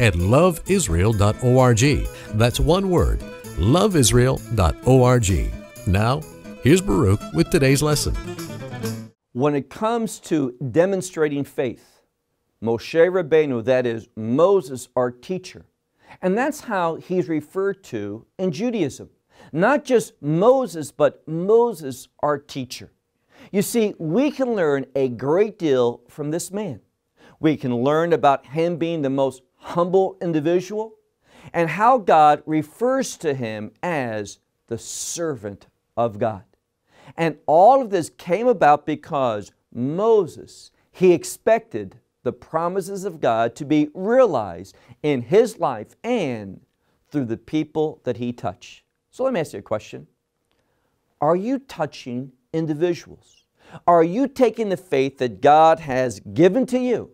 at loveisrael.org. That's one word, loveisrael.org. Now, here's Baruch with today's lesson. When it comes to demonstrating faith, Moshe Rabbeinu, that is Moses, our teacher, and that's how he's referred to in Judaism. Not just Moses, but Moses, our teacher. You see, we can learn a great deal from this man. We can learn about him being the most humble individual and how God refers to him as the servant of God. And all of this came about because Moses, he expected the promises of God to be realized in his life and through the people that he touched. So let me ask you a question. Are you touching individuals? Are you taking the faith that God has given to you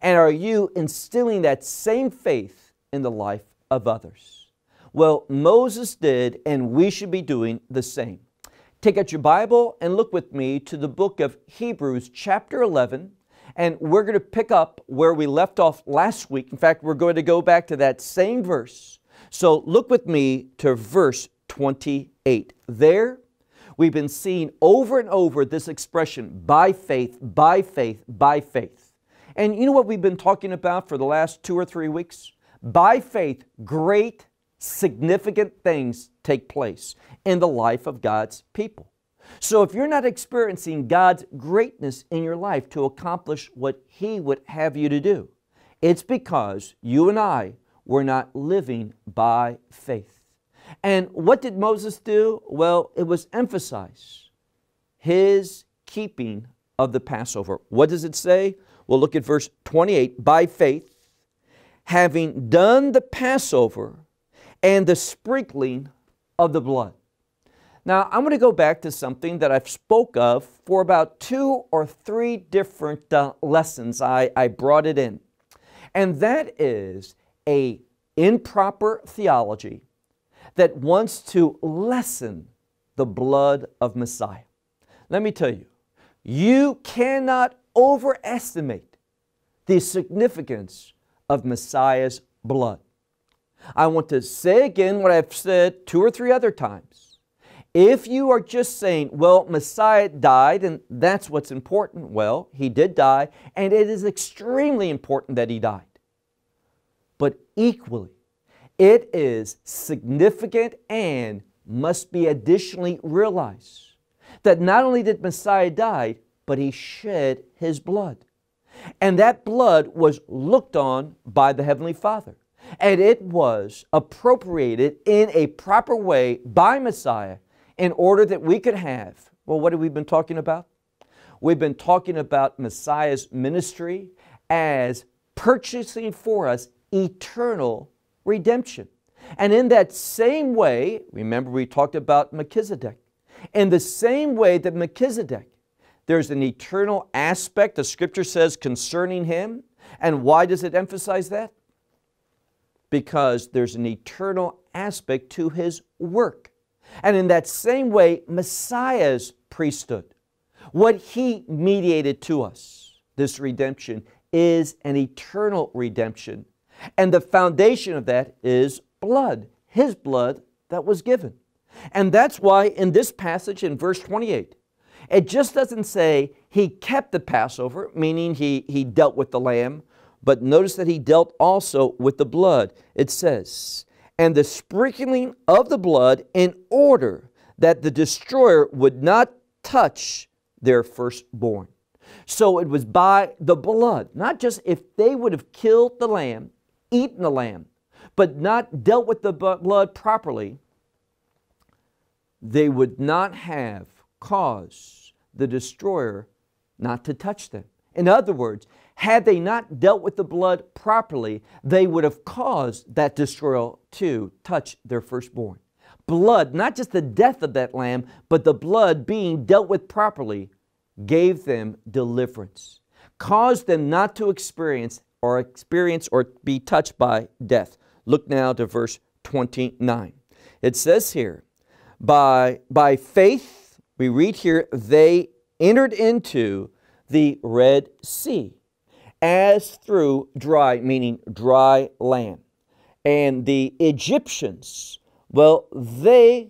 and are you instilling that same faith in the life of others? Well, Moses did, and we should be doing the same. Take out your Bible and look with me to the book of Hebrews, chapter 11, and we're going to pick up where we left off last week. In fact, we're going to go back to that same verse. So look with me to verse 28. There, we've been seeing over and over this expression by faith, by faith, by faith. And you know what we've been talking about for the last two or three weeks? By faith, great, significant things take place in the life of God's people. So if you're not experiencing God's greatness in your life to accomplish what He would have you to do, it's because you and I were not living by faith. And what did Moses do? Well, it was emphasize his keeping of the Passover. What does it say? We'll look at verse 28. By faith, having done the Passover and the sprinkling of the blood. Now, I'm going to go back to something that I've spoke of for about two or three different uh, lessons I, I brought it in. And that is a improper theology that wants to lessen the blood of Messiah. Let me tell you, you cannot overestimate the significance of Messiah's blood. I want to say again what I've said two or three other times. If you are just saying, well, Messiah died and that's what's important, well, he did die and it is extremely important that he died. But equally, it is significant and must be additionally realized that not only did Messiah die, but he shed his blood. And that blood was looked on by the Heavenly Father. And it was appropriated in a proper way by Messiah in order that we could have. Well, what have we been talking about? We've been talking about Messiah's ministry as purchasing for us eternal redemption. And in that same way, remember we talked about Melchizedek, in the same way that Melchizedek there's an eternal aspect, the scripture says, concerning him. And why does it emphasize that? Because there's an eternal aspect to his work. And in that same way, Messiah's priesthood, what he mediated to us, this redemption, is an eternal redemption. And the foundation of that is blood, his blood that was given. And that's why in this passage in verse 28, it just doesn't say he kept the Passover, meaning he, he dealt with the lamb, but notice that he dealt also with the blood. It says, and the sprinkling of the blood in order that the destroyer would not touch their firstborn. So it was by the blood, not just if they would have killed the lamb, eaten the lamb, but not dealt with the blood properly, they would not have cause the destroyer not to touch them. In other words, had they not dealt with the blood properly, they would have caused that destroyer to touch their firstborn. Blood, not just the death of that lamb, but the blood being dealt with properly, gave them deliverance, caused them not to experience or experience or be touched by death. Look now to verse 29. It says here, by, by faith we read here, they entered into the Red Sea as through dry, meaning dry land. And the Egyptians, well, they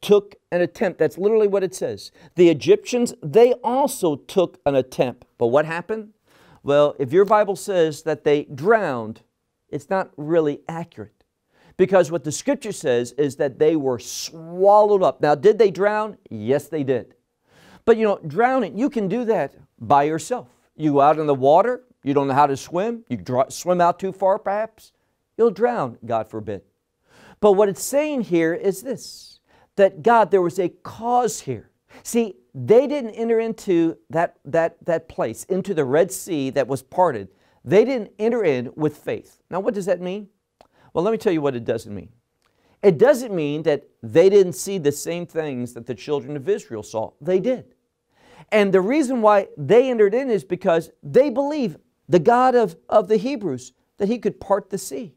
took an attempt. That's literally what it says. The Egyptians, they also took an attempt. But what happened? Well, if your Bible says that they drowned, it's not really accurate. Because what the scripture says is that they were swallowed up. Now, did they drown? Yes, they did. But you know, drowning, you can do that by yourself. You go out in the water, you don't know how to swim, you dr- swim out too far perhaps, you'll drown, God forbid. But what it's saying here is this that God, there was a cause here. See, they didn't enter into that, that, that place, into the Red Sea that was parted. They didn't enter in with faith. Now, what does that mean? Well, let me tell you what it doesn't mean. It doesn't mean that they didn't see the same things that the children of Israel saw. They did. And the reason why they entered in is because they believe the God of, of the Hebrews that he could part the sea.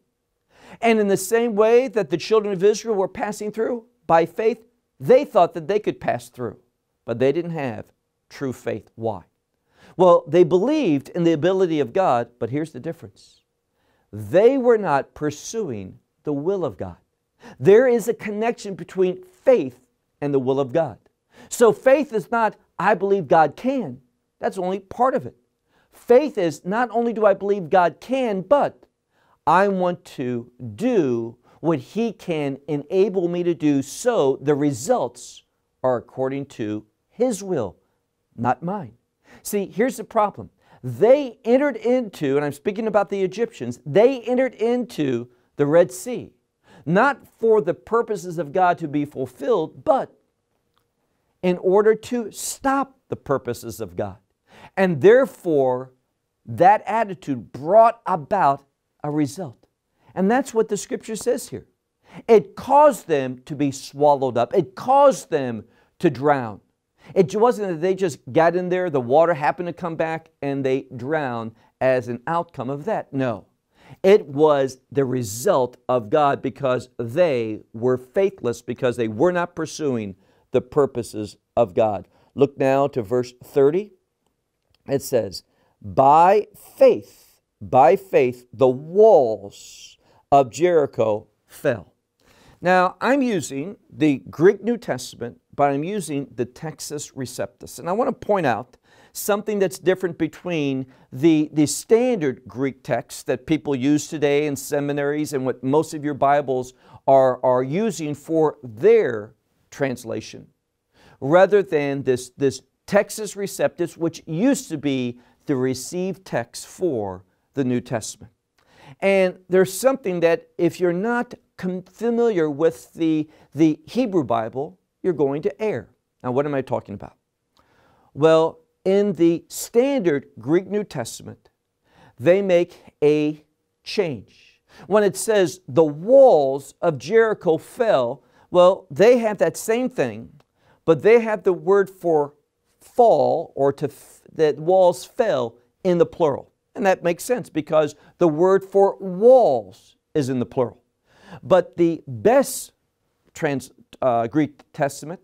And in the same way that the children of Israel were passing through by faith, they thought that they could pass through, but they didn't have true faith. Why? Well, they believed in the ability of God, but here's the difference they were not pursuing the will of God. There is a connection between faith and the will of God. So faith is not, I believe God can. That's only part of it. Faith is not only do I believe God can, but I want to do what He can enable me to do so the results are according to His will, not mine. See, here's the problem they entered into, and I'm speaking about the Egyptians, they entered into the Red Sea, not for the purposes of God to be fulfilled, but in order to stop the purposes of God. And therefore, that attitude brought about a result. And that's what the scripture says here. It caused them to be swallowed up, it caused them to drown. It wasn't that they just got in there, the water happened to come back, and they drowned as an outcome of that. No. It was the result of God because they were faithless, because they were not pursuing the purposes of God. Look now to verse 30. It says, By faith, by faith, the walls of Jericho fell. Now, I'm using the Greek New Testament, but I'm using the Texas Receptus. And I want to point out something that's different between the, the standard Greek text that people use today in seminaries and what most of your Bibles are, are using for their translation, rather than this, this Texas Receptus, which used to be the received text for the New Testament. And there's something that if you're not familiar with the, the Hebrew Bible, you're going to err. Now, what am I talking about? Well, in the standard Greek New Testament, they make a change. When it says the walls of Jericho fell, well, they have that same thing, but they have the word for fall or to that walls fell in the plural. And that makes sense because the word for walls is in the plural. But the best trans, uh, Greek Testament,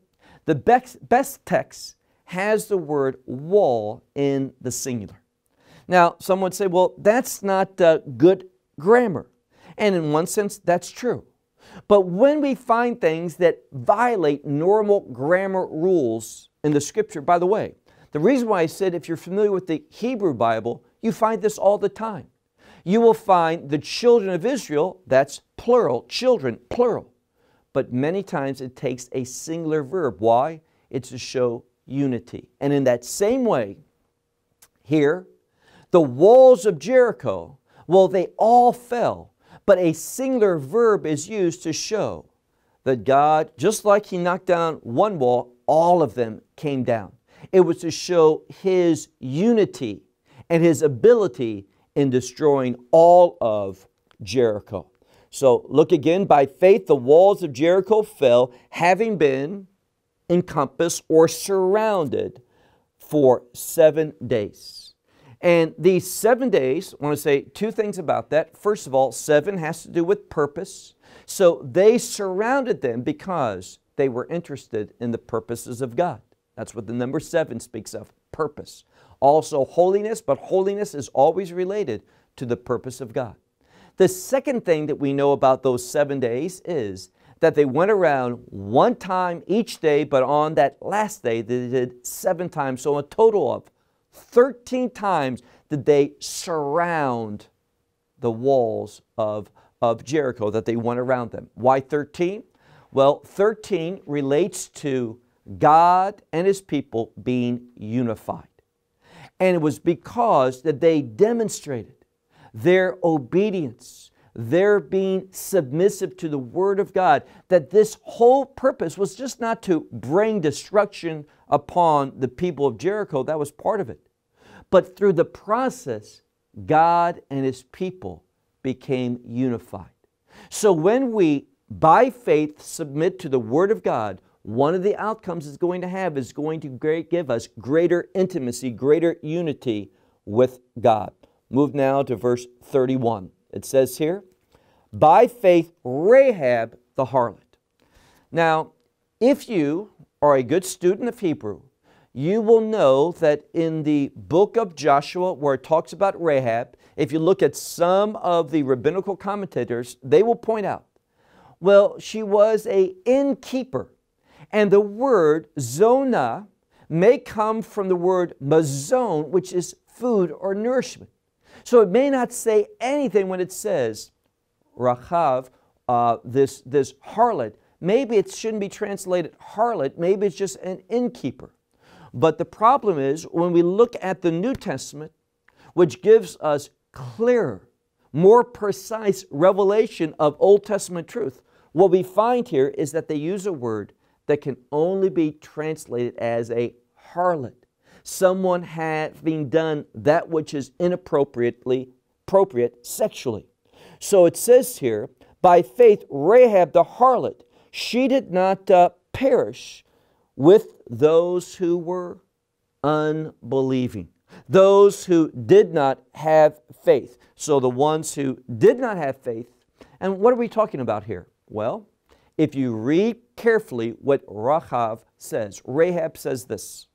the best, best text has the word wall in the singular. Now, some would say, well, that's not uh, good grammar. And in one sense, that's true. But when we find things that violate normal grammar rules in the scripture, by the way, the reason why I said if you're familiar with the Hebrew Bible, you find this all the time you will find the children of Israel, that's plural, children, plural. But many times it takes a singular verb. Why? It's to show unity. And in that same way, here, the walls of Jericho, well, they all fell, but a singular verb is used to show that God, just like He knocked down one wall, all of them came down. It was to show His unity and His ability in destroying all of Jericho. So look again, by faith the walls of Jericho fell, having been encompassed or surrounded for seven days. And these seven days, I want to say two things about that. First of all, seven has to do with purpose. So they surrounded them because they were interested in the purposes of God. That's what the number seven speaks of purpose. Also, holiness, but holiness is always related to the purpose of God. The second thing that we know about those seven days is that they went around one time each day, but on that last day they did seven times. So, a total of 13 times did they surround the walls of, of Jericho, that they went around them. Why 13? Well, 13 relates to God and His people being unified. And it was because that they demonstrated their obedience, their being submissive to the Word of God, that this whole purpose was just not to bring destruction upon the people of Jericho. That was part of it. But through the process, God and His people became unified. So when we, by faith, submit to the Word of God, one of the outcomes it's going to have is going to give us greater intimacy, greater unity with God. Move now to verse 31. It says here, By faith, Rahab the harlot. Now, if you are a good student of Hebrew, you will know that in the book of Joshua, where it talks about Rahab, if you look at some of the rabbinical commentators, they will point out, well, she was a innkeeper and the word zona may come from the word mazon, which is food or nourishment. So it may not say anything when it says Rachav, uh, this, this harlot. Maybe it shouldn't be translated harlot, maybe it's just an innkeeper. But the problem is when we look at the New Testament, which gives us clearer, more precise revelation of Old Testament truth, what we find here is that they use a word that can only be translated as a harlot, someone having done that which is inappropriately appropriate sexually. So it says here, by faith Rahab the harlot, she did not uh, perish with those who were unbelieving, those who did not have faith. So the ones who did not have faith, and what are we talking about here? Well, if you read carefully what Rahab says. Rahab says this.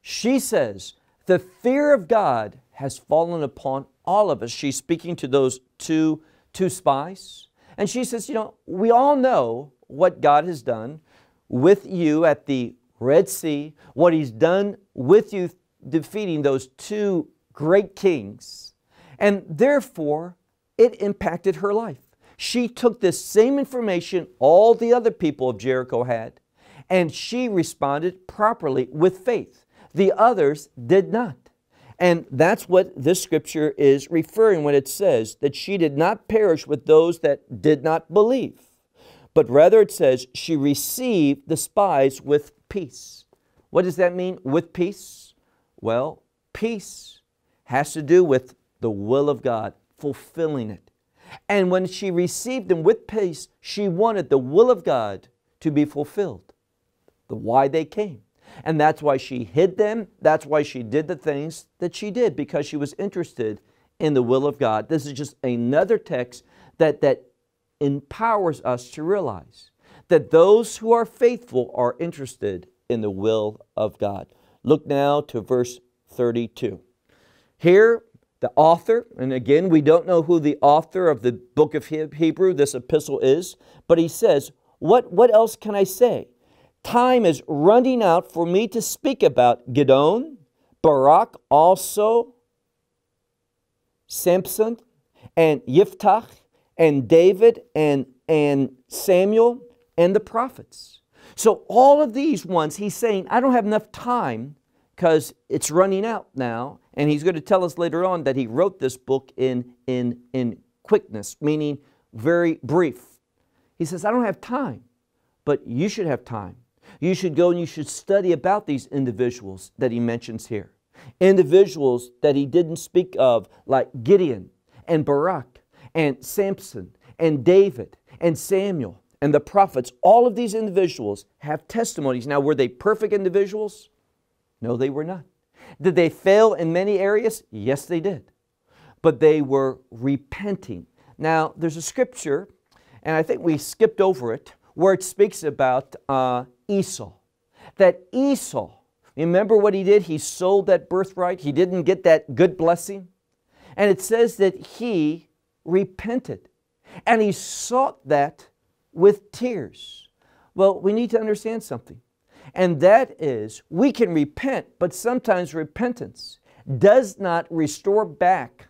She says, The fear of God has fallen upon all of us. She's speaking to those two, two spies. And she says, You know, we all know what God has done with you at the Red Sea, what He's done with you defeating those two great kings. And therefore, it impacted her life. She took this same information all the other people of Jericho had, and she responded properly with faith. The others did not. And that's what this scripture is referring when it says that she did not perish with those that did not believe, but rather it says she received the spies with peace. What does that mean, with peace? Well, peace has to do with the will of God, fulfilling it. And when she received them with peace, she wanted the will of God to be fulfilled. The why they came. And that's why she hid them. That's why she did the things that she did, because she was interested in the will of God. This is just another text that, that empowers us to realize that those who are faithful are interested in the will of God. Look now to verse 32. Here the author, and again, we don't know who the author of the book of Hebrew, this epistle, is, but he says, What, what else can I say? Time is running out for me to speak about Gidon, Barak also, Samson, and Yiftach, and David, and, and Samuel, and the prophets. So, all of these ones, he's saying, I don't have enough time because it's running out now. And he's going to tell us later on that he wrote this book in, in, in quickness, meaning very brief. He says, I don't have time, but you should have time. You should go and you should study about these individuals that he mentions here. Individuals that he didn't speak of, like Gideon and Barak and Samson and David and Samuel and the prophets. All of these individuals have testimonies. Now, were they perfect individuals? No, they were not. Did they fail in many areas? Yes, they did. But they were repenting. Now, there's a scripture, and I think we skipped over it, where it speaks about uh, Esau. That Esau, remember what he did? He sold that birthright, he didn't get that good blessing. And it says that he repented and he sought that with tears. Well, we need to understand something. And that is, we can repent, but sometimes repentance does not restore back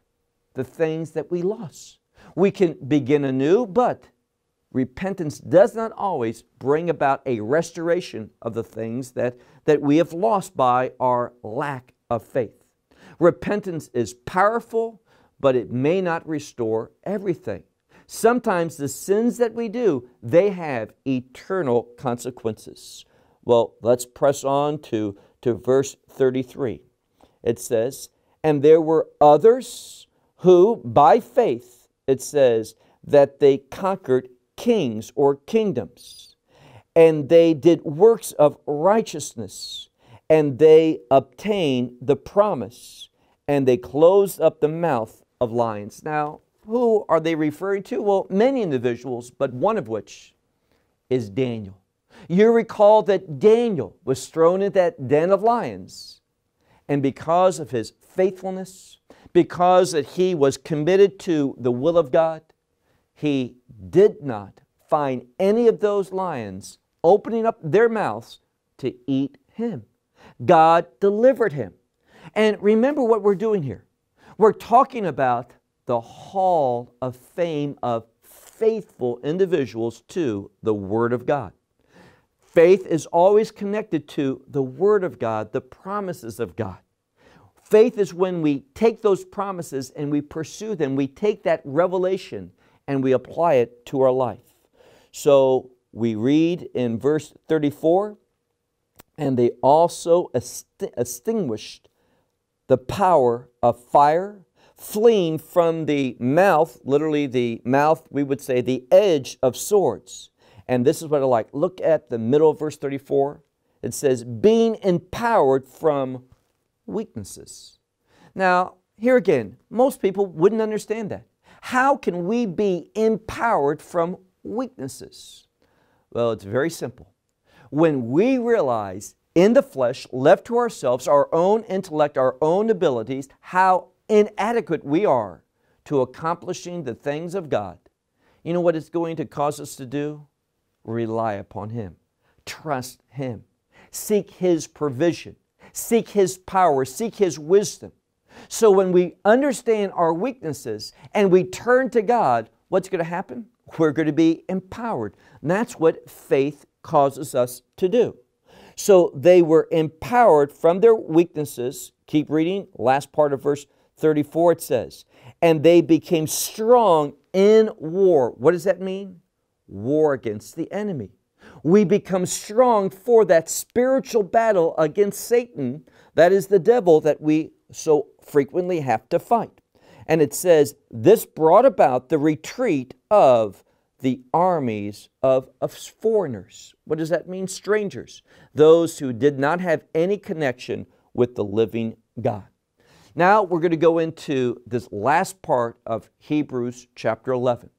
the things that we lost. We can begin anew, but repentance does not always bring about a restoration of the things that, that we have lost by our lack of faith. Repentance is powerful, but it may not restore everything. Sometimes the sins that we do, they have eternal consequences. Well, let's press on to, to verse 33. It says, And there were others who, by faith, it says, that they conquered kings or kingdoms, and they did works of righteousness, and they obtained the promise, and they closed up the mouth of lions. Now, who are they referring to? Well, many individuals, but one of which is Daniel. You recall that Daniel was thrown in that den of lions, and because of his faithfulness, because that he was committed to the will of God, he did not find any of those lions opening up their mouths to eat him. God delivered him. And remember what we're doing here. We're talking about the hall of fame of faithful individuals to the Word of God. Faith is always connected to the Word of God, the promises of God. Faith is when we take those promises and we pursue them. We take that revelation and we apply it to our life. So we read in verse 34 and they also extinguished the power of fire, fleeing from the mouth, literally the mouth, we would say the edge of swords. And this is what I like. Look at the middle of verse 34. It says, being empowered from weaknesses. Now, here again, most people wouldn't understand that. How can we be empowered from weaknesses? Well, it's very simple. When we realize in the flesh, left to ourselves, our own intellect, our own abilities, how inadequate we are to accomplishing the things of God, you know what it's going to cause us to do? Rely upon Him. Trust Him. Seek His provision. Seek His power. Seek His wisdom. So when we understand our weaknesses and we turn to God, what's going to happen? We're going to be empowered. And that's what faith causes us to do. So they were empowered from their weaknesses. Keep reading, last part of verse 34 it says, and they became strong in war. What does that mean? war against the enemy. We become strong for that spiritual battle against Satan, that is the devil that we so frequently have to fight. And it says, This brought about the retreat of the armies of, of foreigners. What does that mean? Strangers, those who did not have any connection with the living God. Now we're going to go into this last part of Hebrews chapter 11.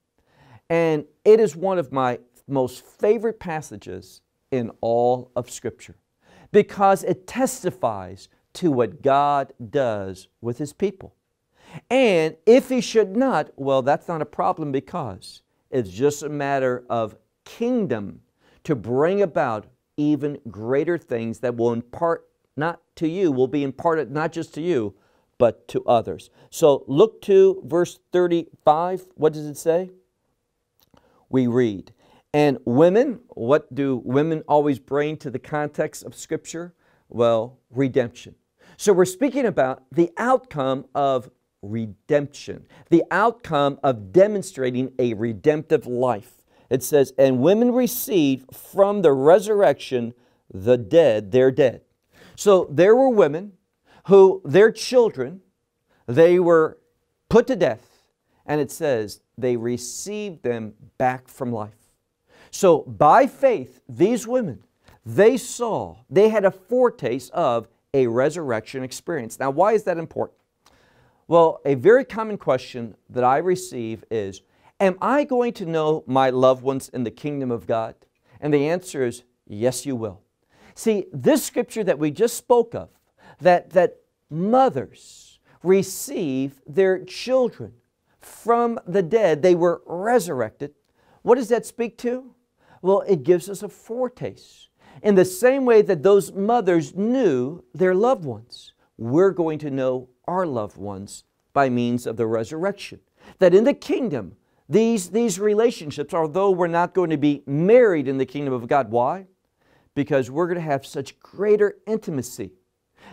And it is one of my most favorite passages in all of Scripture because it testifies to what God does with His people. And if He should not, well, that's not a problem because it's just a matter of kingdom to bring about even greater things that will impart not to you, will be imparted not just to you, but to others. So look to verse 35. What does it say? we read. And women, what do women always bring to the context of Scripture? Well, redemption. So we're speaking about the outcome of redemption, the outcome of demonstrating a redemptive life. It says, And women received from the resurrection the dead, their dead. So there were women who, their children, they were put to death and it says, they received them back from life. So by faith, these women, they saw, they had a foretaste of a resurrection experience. Now, why is that important? Well, a very common question that I receive is, Am I going to know my loved ones in the kingdom of God? And the answer is, Yes, you will. See, this scripture that we just spoke of, that, that mothers receive their children from the dead, they were resurrected. What does that speak to? Well, it gives us a foretaste. In the same way that those mothers knew their loved ones, we're going to know our loved ones by means of the resurrection. That in the kingdom, these, these relationships, although we're not going to be married in the kingdom of God, why? Because we're going to have such greater intimacy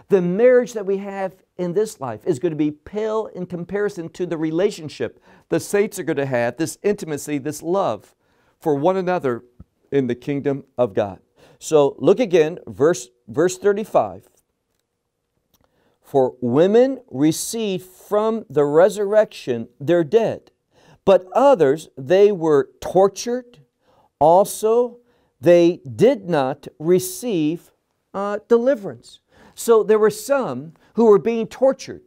the marriage that we have in this life is going to be pale in comparison to the relationship the saints are going to have, this intimacy, this love for one another in the kingdom of God. So look again, verse, verse 35. For women received from the resurrection their dead, but others, they were tortured. Also, they did not receive uh, deliverance. So there were some who were being tortured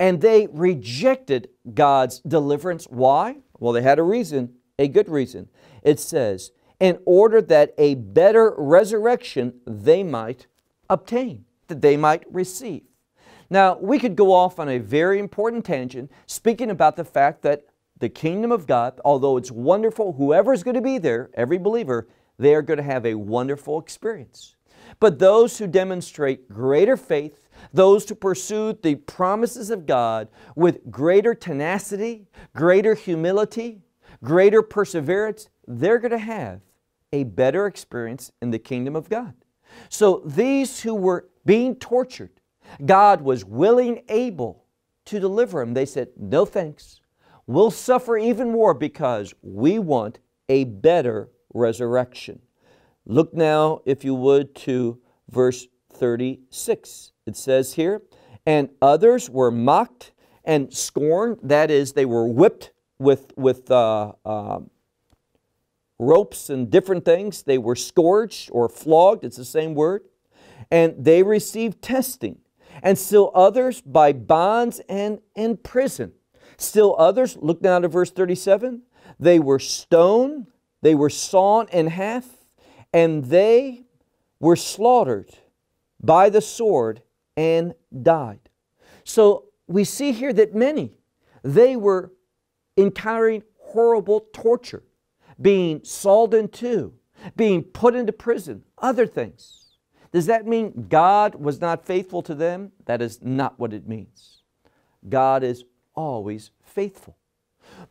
and they rejected God's deliverance. Why? Well, they had a reason, a good reason. It says, in order that a better resurrection they might obtain, that they might receive. Now, we could go off on a very important tangent speaking about the fact that the kingdom of God, although it's wonderful, whoever's going to be there, every believer, they are going to have a wonderful experience. But those who demonstrate greater faith, those who pursue the promises of God with greater tenacity, greater humility, greater perseverance, they're going to have a better experience in the kingdom of God. So these who were being tortured, God was willing, able to deliver them. They said, No thanks. We'll suffer even more because we want a better resurrection. Look now, if you would, to verse 36. It says here, And others were mocked and scorned, that is, they were whipped with, with uh, uh, ropes and different things. They were scourged or flogged, it's the same word. And they received testing. And still others by bonds and in prison. Still others, look now to verse 37, they were stoned, they were sawn in half, and they were slaughtered by the sword and died. So we see here that many, they were encountering horrible torture, being sawed in two, being put into prison, other things. Does that mean God was not faithful to them? That is not what it means. God is always faithful.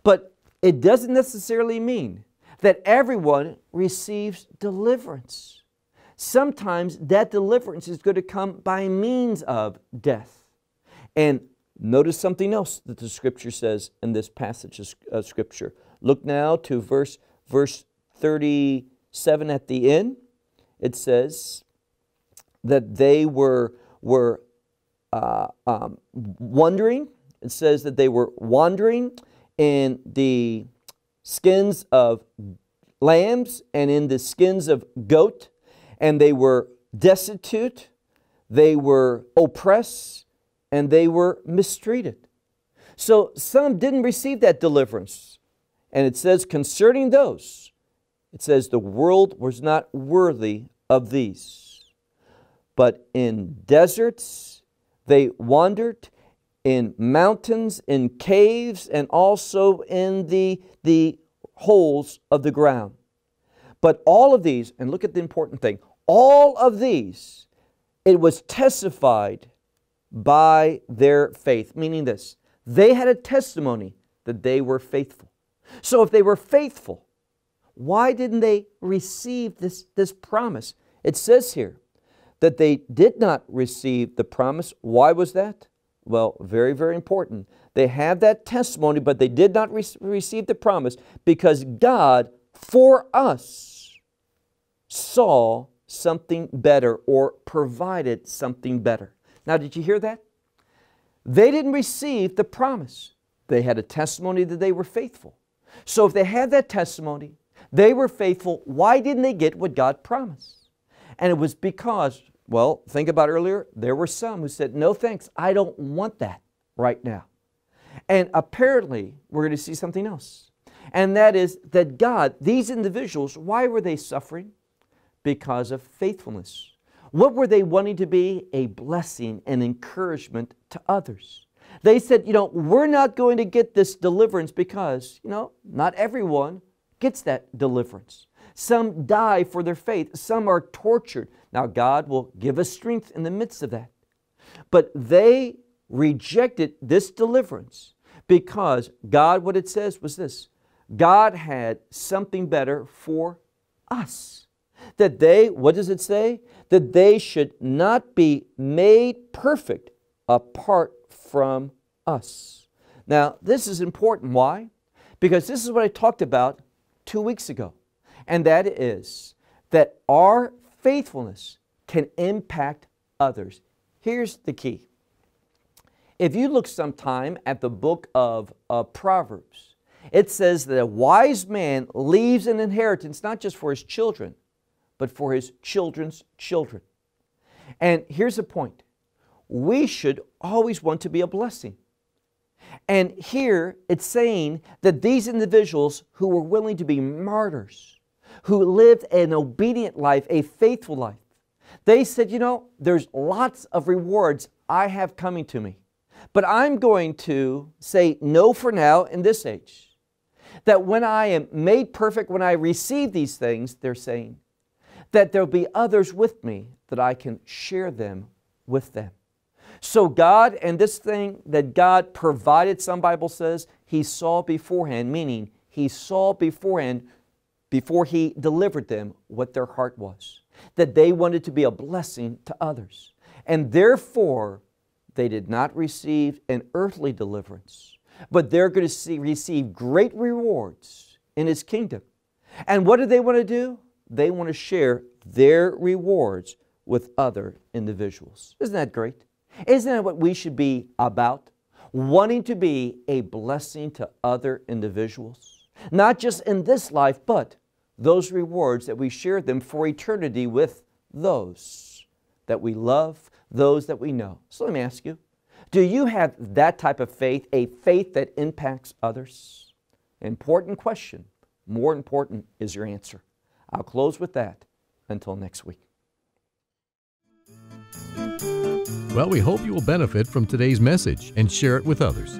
But it doesn't necessarily mean that everyone receives deliverance. Sometimes that deliverance is going to come by means of death. And notice something else that the scripture says in this passage of uh, scripture. Look now to verse verse 37 at the end. It says that they were were uh, um, wandering. It says that they were wandering in the skins of lambs and in the skins of goat, and they were destitute, they were oppressed, and they were mistreated. So some didn't receive that deliverance. And it says, concerning those, it says, the world was not worthy of these. But in deserts they wandered, in mountains, in caves, and also in the, the holes of the ground. But all of these, and look at the important thing, all of these, it was testified by their faith, meaning this they had a testimony that they were faithful. So if they were faithful, why didn't they receive this, this promise? It says here that they did not receive the promise. Why was that? Well, very, very important. They have that testimony, but they did not re receive the promise because God, for us, saw something better or provided something better. Now, did you hear that? They didn't receive the promise. They had a testimony that they were faithful. So, if they had that testimony, they were faithful. Why didn't they get what God promised? And it was because well, think about earlier, there were some who said, No thanks, I don't want that right now. And apparently, we're going to see something else. And that is that God, these individuals, why were they suffering? Because of faithfulness. What were they wanting to be? A blessing and encouragement to others. They said, you know, we're not going to get this deliverance because, you know, not everyone gets that deliverance. Some die for their faith. Some are tortured. Now, God will give us strength in the midst of that. But they rejected this deliverance because God, what it says was this God had something better for us. That they, what does it say? That they should not be made perfect apart from us. Now, this is important. Why? Because this is what I talked about two weeks ago and that is that our faithfulness can impact others. Here's the key. If you look sometime at the book of uh, Proverbs, it says that a wise man leaves an inheritance not just for his children, but for his children's children. And here's the point we should always want to be a blessing. And here it's saying that these individuals who were willing to be martyrs, who lived an obedient life, a faithful life, they said, You know, there's lots of rewards I have coming to me, but I'm going to say no for now in this age. That when I am made perfect, when I receive these things, they're saying, that there'll be others with me that I can share them with them. So, God and this thing that God provided, some Bible says, He saw beforehand, meaning He saw beforehand before He delivered them what their heart was, that they wanted to be a blessing to others. And therefore, they did not receive an earthly deliverance, but they're going to see, receive great rewards in His kingdom. And what do they want to do? They want to share their rewards with other individuals. Isn't that great? Isn't that what we should be about? Wanting to be a blessing to other individuals, not just in this life, but those rewards that we share them for eternity with those that we love, those that we know. So let me ask you, do you have that type of faith, a faith that impacts others? Important question. More important is your answer. I'll close with that until next week. Well, we hope you will benefit from today's message and share it with others.